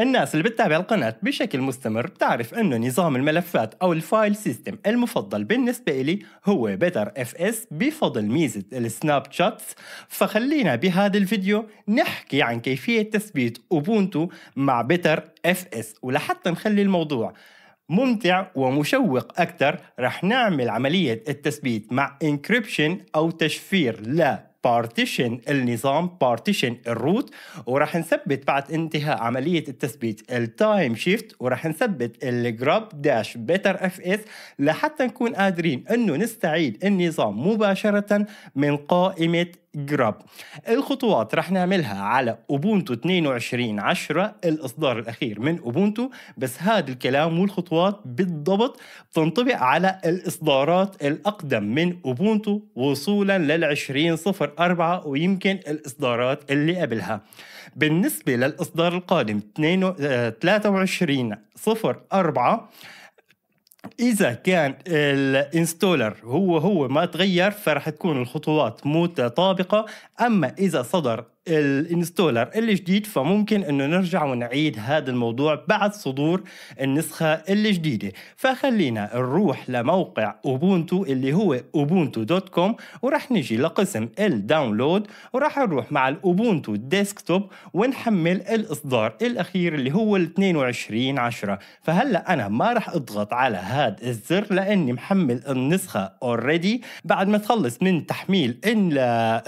الناس اللي بتتابع القناة بشكل مستمر بتعرف انه نظام الملفات او الفايل سيستم المفضل بالنسبة إلي هو بيتر اف اس بفضل ميزة السناب شات فخلينا بهذا الفيديو نحكي عن كيفية تثبيت اوبونتو مع بيتر اف اس ولحتى نخلي الموضوع ممتع ومشوق أكثر رح نعمل عملية التثبيت مع انكريبشن أو تشفير لا بارتيشن النظام بارتيشن الروت وراح نثبت بعد انتهاء عملية التثبيت التايم شيفت وراح نثبت الجراب داش بيتر اف اس لحتى نكون قادرين انه نستعيد النظام مباشرة من قائمة جراب الخطوات رح نعملها على أوبونتو 22 10 الإصدار الأخير من أوبونتو بس هذا الكلام والخطوات بالضبط بتنطبق على الإصدارات الأقدم من أوبونتو وصولا لل 2004 ويمكن الإصدارات اللي قبلها بالنسبة للإصدار القادم 23 04 آه، اذا كان الانستولر هو هو ما تغير فرح تكون الخطوات متطابقه اما اذا صدر الانستولر الجديد فممكن انه نرجع ونعيد هذا الموضوع بعد صدور النسخة الجديدة فخلينا نروح لموقع اوبونتو اللي هو اوبونتو دوت كوم ورح نجي لقسم الداونلود ورح نروح مع الاوبونتو ديسكتوب ونحمل الاصدار الاخير اللي هو ال 22 10 فهلا انا ما راح اضغط على هذا الزر لاني محمل النسخة اوريدي بعد ما تخلص من تحميل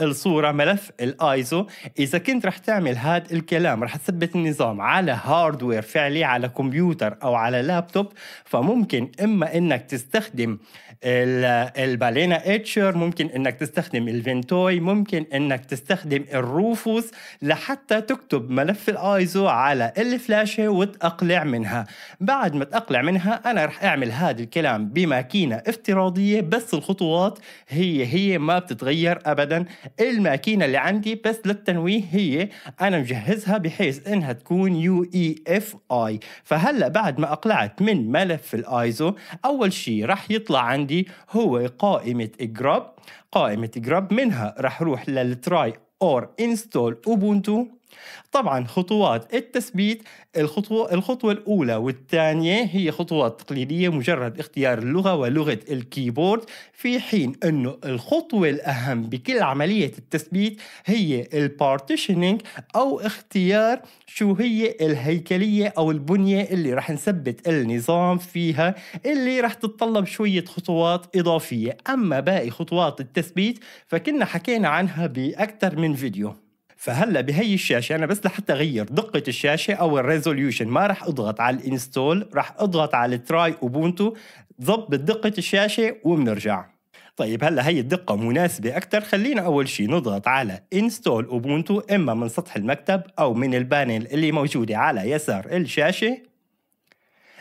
الصورة ملف الايزو اذا كنت رح تعمل هذا الكلام رح تثبت النظام على هاردوير فعلي على كمبيوتر او على لابتوب فممكن اما انك تستخدم البالينا اتشر ممكن انك تستخدم الفنتوي ممكن انك تستخدم الروفوس لحتى تكتب ملف الايزو على الفلاشه وتأقلع منها بعد ما تأقلع منها انا رح اعمل هذا الكلام بماكينه افتراضيه بس الخطوات هي هي ما بتتغير ابدا الماكينه اللي عندي بس للتنفيذ التنويه هي انا مجهزها بحيث انها تكون يو اي اف اي فهلا بعد ما اقلعت من ملف الايزو اول شيء راح يطلع عندي هو قائمه جراب قائمه جراب منها راح روح للتراي اور انستول اوبونتو طبعا خطوات التثبيت الخطوة, الخطوة الأولى والثانية هي خطوات تقليدية مجرد اختيار اللغة ولغة الكيبورد في حين أنه الخطوة الأهم بكل عملية التثبيت هي البارتيشنينج أو اختيار شو هي الهيكلية أو البنية اللي رح نثبت النظام فيها اللي رح تتطلب شوية خطوات إضافية أما باقي خطوات التثبيت فكنا حكينا عنها بأكثر من فيديو فهلا بهي الشاشه انا بس لحتى اغير دقه الشاشه او الريزوليوشن ما راح اضغط على الانستول راح اضغط على تراي اوبونتو ضبط دقه الشاشه وبنرجع طيب هلا هي الدقه مناسبه اكثر خلينا اول شيء نضغط على انستول اوبونتو اما من سطح المكتب او من البانل اللي موجوده على يسار الشاشه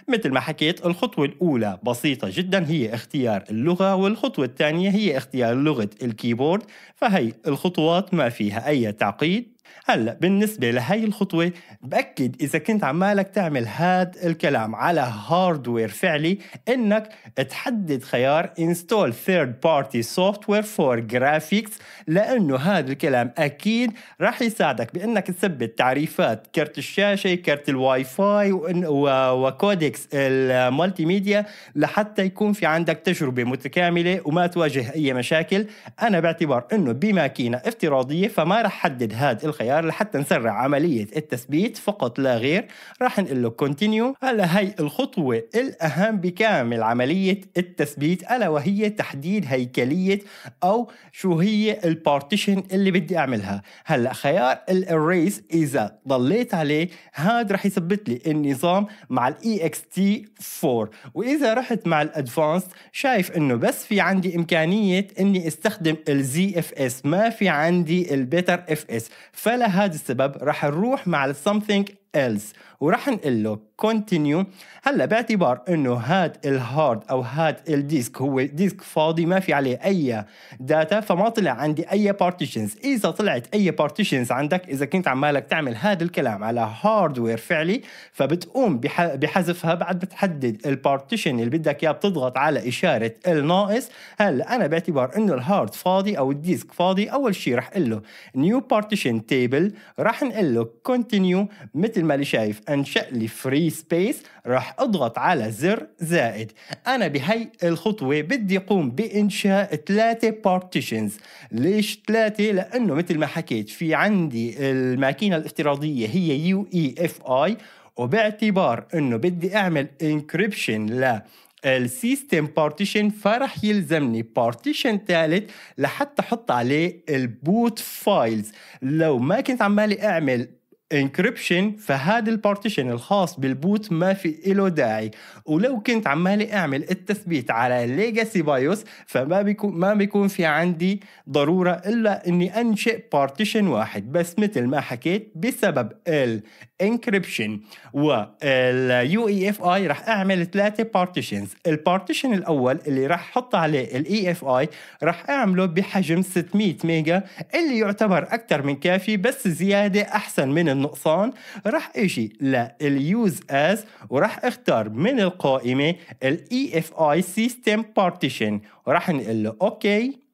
مثل ما حكيت الخطوة الأولى بسيطة جدا هي اختيار اللغة والخطوة الثانية هي اختيار لغة الكيبورد فهي الخطوات ما فيها أي تعقيد هلا بالنسبة لهي الخطوة بأكد إذا كنت عمالك تعمل هاد الكلام على هاردوير فعلي إنك تحدد خيار install third party software for graphics لأنه هذا الكلام أكيد راح يساعدك بإنك تثبت تعريفات كرت الشاشة كرت الواي فاي وكودكس المالتي ميديا لحتى يكون في عندك تجربة متكاملة وما تواجه أي مشاكل أنا باعتبار إنه بماكينة افتراضية فما راح حدد هذا الخيار لحتى نسرع عملية التثبيت فقط لا غير راح نقول له كونتينيو هلا هي الخطوة الأهم بكامل عملية التثبيت ألا وهي تحديد هيكلية أو شو هي البارتيشن اللي بدي أعملها هلا خيار الريس إذا ضليت عليه هاد راح يثبت لي النظام مع الاي اكس تي 4 وإذا رحت مع الادفانس شايف إنه بس في عندي إمكانية إني استخدم الزي اف اس ما في عندي البيتر اف اس فلهذا السبب راح نروح مع something else وراح نقول له continue هلا باعتبار انه هاد الهارد او هاد الديسك هو ديسك فاضي ما في عليه اي داتا فما طلع عندي اي بارتيشنز اذا طلعت اي بارتيشنز عندك اذا كنت عمالك تعمل هذا الكلام على هاردوير فعلي فبتقوم بحذفها بعد بتحدد البارتيشن اللي بدك اياه بتضغط على اشاره الناقص هلا انا باعتبار انه الهارد فاضي او الديسك فاضي اول شيء راح اقول له نيو بارتيشن تيبل راح نقول له continue مثل المالي شايف انشا لي فري سبيس راح اضغط على زر زائد انا بهي الخطوه بدي اقوم بانشاء ثلاثه بارتيشنز ليش ثلاثه لانه مثل ما حكيت في عندي الماكينه الافتراضيه هي يو اي اف اي وباعتبار انه بدي اعمل انكريبشن ل السيستم بارتيشن فرح يلزمني بارتيشن ثالث لحتى احط عليه البوت فايلز لو ما كنت عمالي اعمل انكربشن فهذا البارتيشن الخاص بالبوت ما في له داعي ولو كنت عمالي اعمل التثبيت على ليجاسي بايوس فما بيكون ما بيكون في عندي ضروره الا اني انشئ بارتيشن واحد بس مثل ما حكيت بسبب الانكربشن واليو اي اف اي راح اعمل ثلاثه بارتيشنز البارتيشن الاول اللي راح احط عليه الاي اف e اي راح اعمله بحجم 600 ميجا اللي يعتبر اكثر من كافي بس زياده احسن من النقصان راح اجي لليوز از وراح اختار من القائمه الاي اف اي سيستم بارتيشن وراح نقول له اوكي okay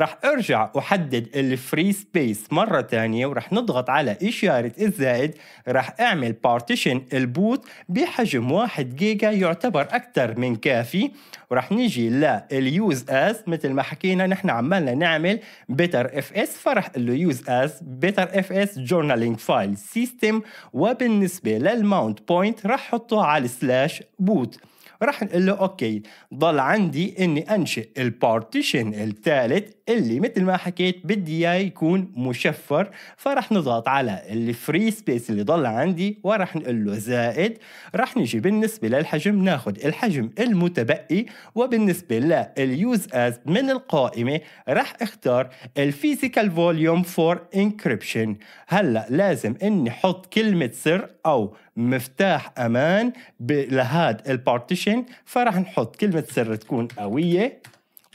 راح ارجع احدد الفري سبيس مرة تانية وراح نضغط على اشارة الزائد راح اعمل بارتيشن البوت بحجم 1 جيجا يعتبر اكثر من كافي وراح نيجي لليوز اس مثل ما حكينا نحن عمالنا نعمل بيتر اف اس فراح له يوز اس بيتر اف اس جورنالينج فايل سيستم وبالنسبة للماونت بوينت راح حطه على سلاش بوت راح نقول له اوكي ضل عندي اني انشئ البارتيشن الثالث اللي مثل ما حكيت بدي اياه يكون مشفر فرح نضغط على الفري سبيس اللي ضل عندي ورح نقول له زائد رح نجي بالنسبه للحجم ناخذ الحجم المتبقي وبالنسبه لليوز از من القائمه رح اختار الفيزيكال فوليوم فور انكريبشن هلا لازم اني احط كلمه سر او مفتاح امان لهاد البارتيشن فرح نحط كلمه سر تكون قويه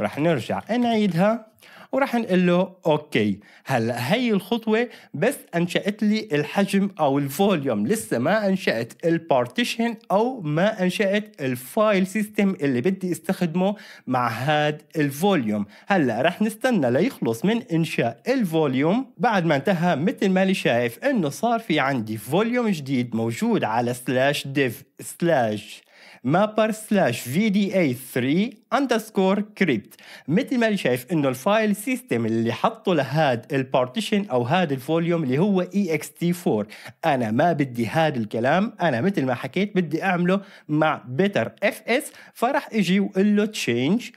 رح نرجع نعيدها وراح نقول له اوكي هلا هي الخطوه بس انشات لي الحجم او الفوليوم لسه ما انشات البارتيشن او ما انشات الفايل سيستم اللي بدي استخدمه مع هاد الفوليوم هلا رح نستنى ليخلص من انشاء الفوليوم بعد ما انتهى مثل ما لي شايف انه صار في عندي فوليوم جديد موجود على سلاش ديف سلاش مابر سلاش في دي اي 3 اندرسكور كريبت مثل ما شايف انه الفايل سيستم اللي حطه لهاد البارتيشن او هاد الفوليوم اللي هو اي اكس تي 4 انا ما بدي هاد الكلام انا مثل ما حكيت بدي اعمله مع بيتر اف اس فراح اجي واقول له تشينج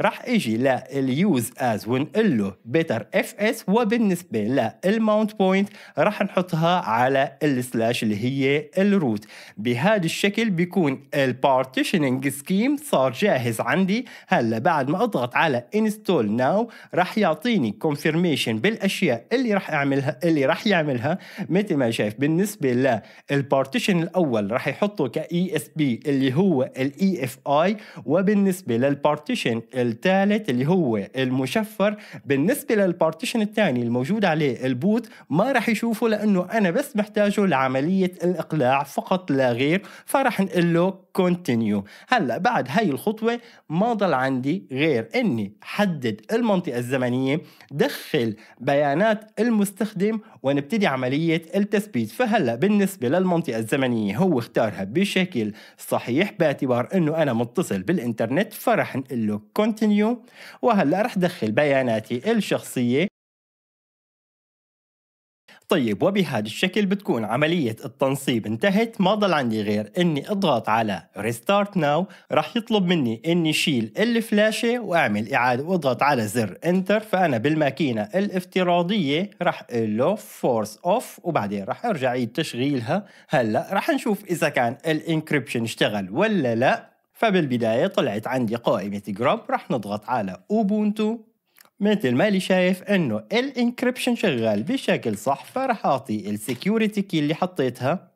راح اجي لليوز از ونقول له بيتر اف اس وبالنسبه للماونت بوينت راح نحطها على السلاش اللي هي الروت بهذا الشكل بيكون البارتيشننج سكيم صار جاهز عندي هلا بعد ما اضغط على انستول ناو راح يعطيني كونفيرميشن بالاشياء اللي راح اعملها اللي راح يعملها مثل ما شايف بالنسبه للبارتيشن الاول راح يحطه كاي اس بي اللي هو الاي اف e اي وبالنسبه للبارتيشن الثالث اللي هو المشفر بالنسبه للبارتيشن الثاني الموجود عليه البوت ما راح يشوفه لانه انا بس محتاجه لعمليه الاقلاع فقط لا غير فراح نقول له كونتينيو هلا بعد هاي الخطوه ما ضل عندي غير اني حدد المنطقه الزمنيه دخل بيانات المستخدم ونبتدي عمليه التثبيت فهلا بالنسبه للمنطقه الزمنيه هو اختارها بشكل صحيح باعتبار انه انا متصل بالانترنت فرح نقول له كونتينيو وهلا رح دخل بياناتي الشخصيه طيب وبهذا الشكل بتكون عملية التنصيب انتهت ما ضل عندي غير اني اضغط على ريستارت ناو راح يطلب مني اني شيل الفلاشة واعمل اعادة واضغط على زر انتر فانا بالماكينة الافتراضية راح له فورس اوف وبعدين راح ارجع اعيد تشغيلها هلا راح نشوف اذا كان الانكربشن اشتغل ولا لا فبالبداية طلعت عندي قائمة جراب راح نضغط على اوبونتو مثل ما اللي شايف انه الانكربشن شغال بشكل صح فراح اعطي السكيورتي كي اللي حطيتها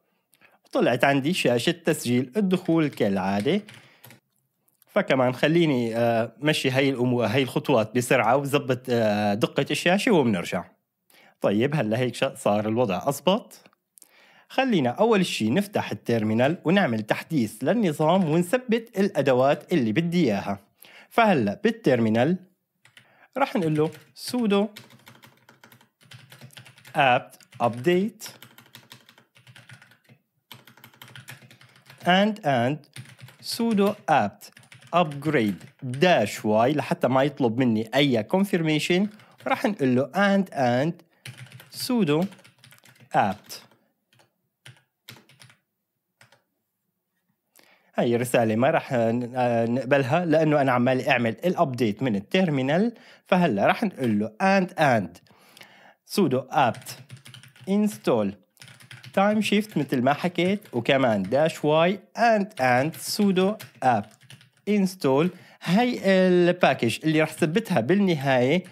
طلعت عندي شاشة تسجيل الدخول كالعادة فكمان خليني آه، مشي هاي الامور هاي الخطوات بسرعة وزبط آه، دقة الشاشة وبنرجع طيب هلا هيك صار الوضع أزبط خلينا أول شي نفتح التيرمينال ونعمل تحديث للنظام ونثبت الأدوات اللي بدي إياها فهلا بالتيرمينال راح نقول له sudo apt update and and sudo apt upgrade dash y لحتى ما يطلب مني اي confirmation راح نقول له and and sudo apt هاي رسالة ما راح آه، آه، نقبلها لأنه أنا عمال أعمل الأبديت من التيرمينال فهلا راح نقول له and and sudo apt install time shift مثل ما حكيت وكمان dash y and and sudo apt انستول هاي آه، الباكج اللي راح ثبتها بالنهايه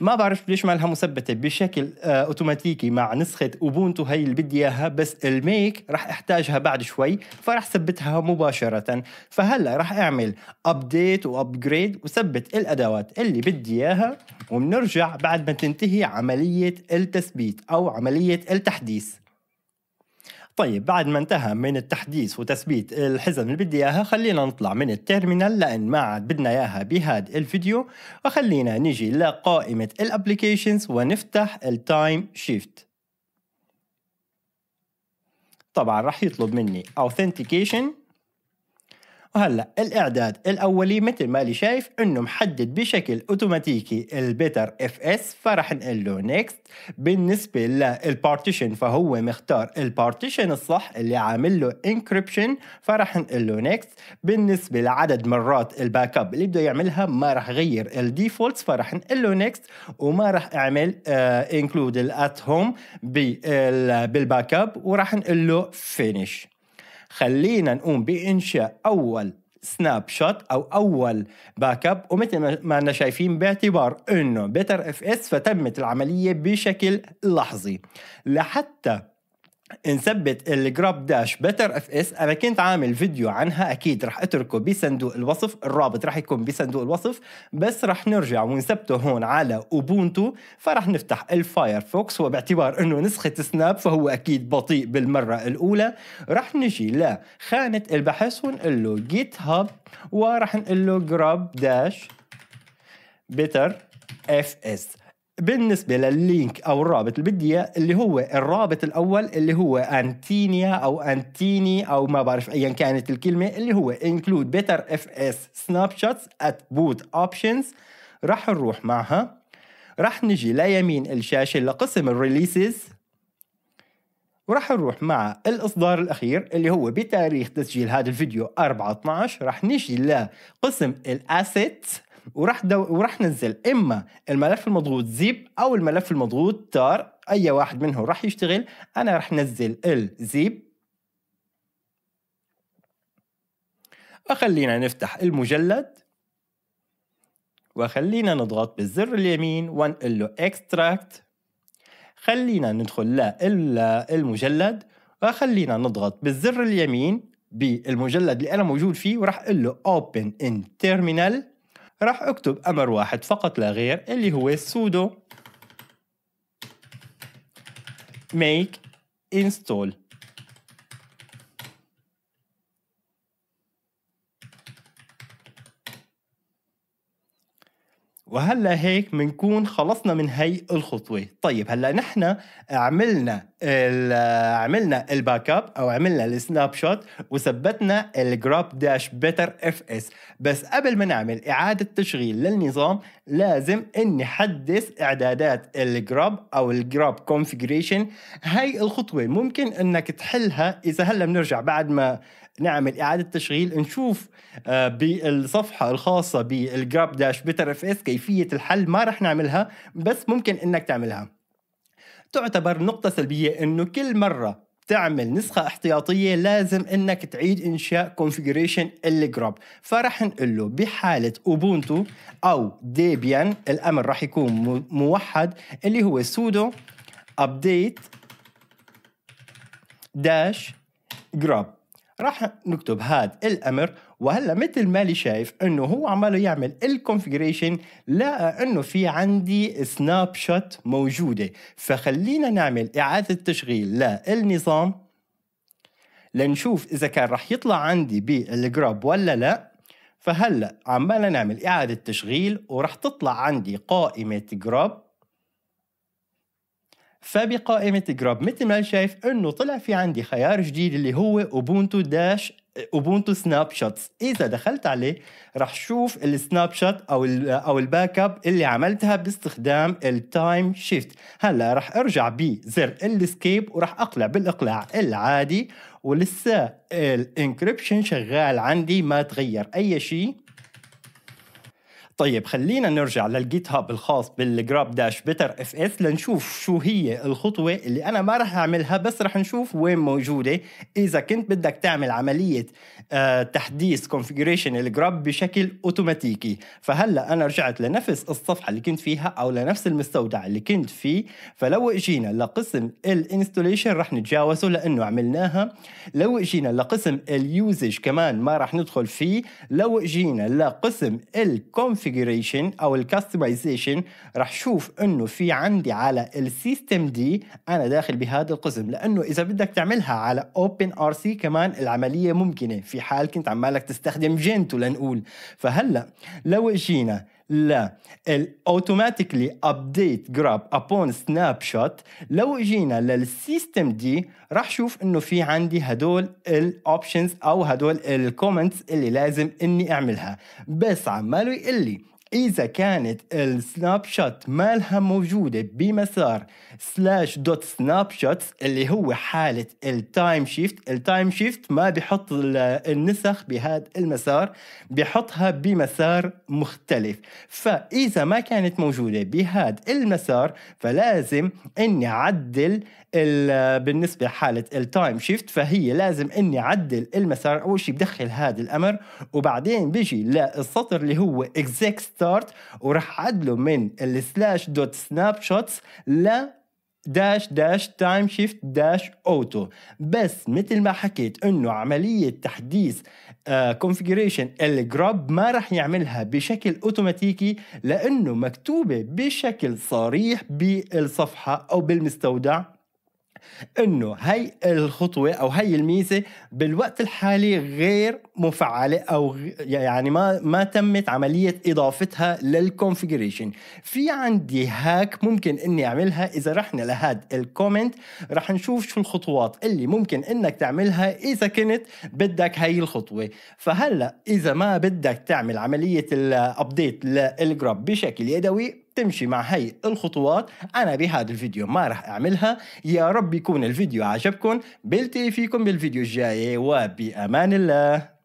ما بعرف ليش ما لها مثبته بشكل آه اوتوماتيكي مع نسخه اوبونتو هي اللي بدي اياها بس الميك راح احتاجها بعد شوي فراح ثبتها مباشره فهلا راح اعمل ابديت وابجريد وثبت الادوات اللي بدي اياها وبنرجع بعد ما تنتهي عمليه التثبيت او عمليه التحديث طيب بعد ما انتهى من التحديث وتثبيت الحزم اللي بدي اياها خلينا نطلع من التيرمينال لان ما عاد بدنا اياها بهذا الفيديو وخلينا نيجي لقائمه الابلكيشنز ونفتح التايم شيفت طبعا راح يطلب مني authentication وهلا الاعداد الاولي مثل ما لي شايف انه محدد بشكل اوتوماتيكي البيتر اف اس فرح نقول له نيكست بالنسبه للبارتيشن فهو مختار البارتيشن الصح اللي عامل له انكربشن فرح نقول له نيكست بالنسبه لعدد مرات الباك اب اللي بده يعملها ما راح غير الديفولتس فرح نقول له نيكست وما راح اعمل انكلود الات هوم بالباك اب وراح نقول له فينيش خلينا نقوم بإنشاء أول سناب شوت او اول باك اب ومثل ما احنا شايفين باعتبار انه بيتر اف اس فتمت العمليه بشكل لحظي لحتى نثبت الجراب داش بتر اف اس انا كنت عامل فيديو عنها اكيد رح اتركه بصندوق الوصف الرابط رح يكون بصندوق الوصف بس رح نرجع ونثبته هون على اوبونتو فرح نفتح الفايرفوكس وباعتبار انه نسخة سناب فهو اكيد بطيء بالمرة الاولى رح نجي لخانة البحث ونقول له جيت هاب ورح نقول له جراب داش بتر اف اس بالنسبة لللينك أو الرابط اللي بدي إياه اللي هو الرابط الأول اللي هو أنتينيا أو أنتيني أو ما بعرف أيا كانت الكلمة اللي هو include better fs snapshots at boot options راح نروح معها راح نجي ليمين الشاشة لقسم الريليسز وراح نروح مع الإصدار الأخير اللي هو بتاريخ تسجيل هذا الفيديو 4 12 راح نجي لقسم الأسيت وراح دو... وراح نزل اما الملف المضغوط زيب او الملف المضغوط تار اي واحد منهم راح يشتغل انا راح نزل الزيب وخلينا نفتح المجلد وخلينا نضغط بالزر اليمين ونقول له اكستراكت خلينا ندخل للمجلد وخلينا نضغط بالزر اليمين بالمجلد اللي انا موجود فيه وراح اقول له اوبن ان تيرمينال راح اكتب امر واحد فقط لا غير اللي هو sudo make install وهلا هيك بنكون خلصنا من هي الخطوه طيب هلا نحن عملنا عملنا الباك اب او عملنا السناب شوت وثبتنا الجروب داش بيتر اف اس بس قبل ما نعمل اعاده تشغيل للنظام لازم اني حدث اعدادات الجروب او الجروب كونفيجريشن هاي الخطوه ممكن انك تحلها اذا هلا بنرجع بعد ما نعمل اعاده تشغيل نشوف آه، بالصفحه الخاصه بالجراب داش بيتر اف اس كيفيه الحل ما رح نعملها بس ممكن انك تعملها تعتبر نقطة سلبية انه كل مرة تعمل نسخة احتياطية لازم انك تعيد انشاء configuration الجروب فرح نقول له بحالة اوبونتو او ديبيان الامر رح يكون موحد اللي هو سودو update داش جروب راح نكتب هذا الامر وهلا مثل ما لي شايف انه هو عماله يعمل الكونفجريشن لقى انه في عندي سناب شوت موجوده فخلينا نعمل اعاده تشغيل للنظام لنشوف اذا كان رح يطلع عندي بالجراب ولا لا فهلا عمالنا نعمل اعاده تشغيل ورح تطلع عندي قائمه جراب فبقائمة جراب مثل ما شايف انه طلع في عندي خيار جديد اللي هو اوبونتو داش اوبونتو سناب شوتس اذا دخلت عليه راح شوف السناب شوت او الـ او الباك اب اللي عملتها باستخدام التايم شيفت هلا راح ارجع بزر الاسكيب وراح اقلع بالاقلاع العادي ولسه الانكريبشن شغال عندي ما تغير اي شيء طيب خلينا نرجع للجيت هاب الخاص بالجراب داش بيتر اف اس لنشوف شو هي الخطوه اللي انا ما راح اعملها بس راح نشوف وين موجوده اذا كنت بدك تعمل عمليه آه تحديث كونفيجريشن الجراب بشكل اوتوماتيكي فهلا انا رجعت لنفس الصفحه اللي كنت فيها او لنفس المستودع اللي كنت فيه فلو اجينا لقسم الانستوليشن راح نتجاوزه لانه عملناها لو اجينا لقسم اليوزج كمان ما راح ندخل فيه لو اجينا لقسم الكونفيجريشن الكونفيجريشن او الكاستمايزيشن رح شوف انه في عندي على السيستم دي انا داخل بهذا القسم لانه اذا بدك تعملها على اوبن ار سي كمان العمليه ممكنه في حال كنت عمالك تستخدم جينتو لنقول فهلا لو اجينا لا الاوتوماتيكلي ابديت جراب ابون سناب شوت لو اجينا للسيستم دي راح شوف انه في عندي هدول الاوبشنز او هدول الكومنتس اللي لازم اني اعملها بس عمال يقول لي إذا كانت السناب شوت مالها موجودة بمسار سلاش دوت سناب شوت اللي هو حالة التايم شيفت التايم شيفت ما بحط النسخ بهذا المسار بحطها بمسار مختلف فإذا ما كانت موجودة بهذا المسار فلازم أني أعدل بالنسبة لحالة التايم شيفت فهي لازم اني اعدل المسار اول شيء بدخل هذا الامر وبعدين بيجي للسطر اللي هو exact start وراح اعدله من السلاش دوت سناب شوتس ل داش داش تايم شيفت داش اوتو بس مثل ما حكيت انه عمليه تحديث كونفجريشن آه، الجراب ما راح يعملها بشكل اوتوماتيكي لانه مكتوبه بشكل صريح بالصفحه او بالمستودع انه هي الخطوه او هي الميزه بالوقت الحالي غير مفعله او يعني ما ما تمت عمليه اضافتها للكونفيجريشن في عندي هاك ممكن اني اعملها اذا رحنا لهاد الكومنت رح نشوف شو الخطوات اللي ممكن انك تعملها اذا كنت بدك هي الخطوه فهلا اذا ما بدك تعمل عمليه الابديت للجراب بشكل يدوي تمشي مع هي الخطوات انا بهذا الفيديو ما راح اعملها يا رب يكون الفيديو عجبكم بلتقي فيكم بالفيديو الجاي وبامان الله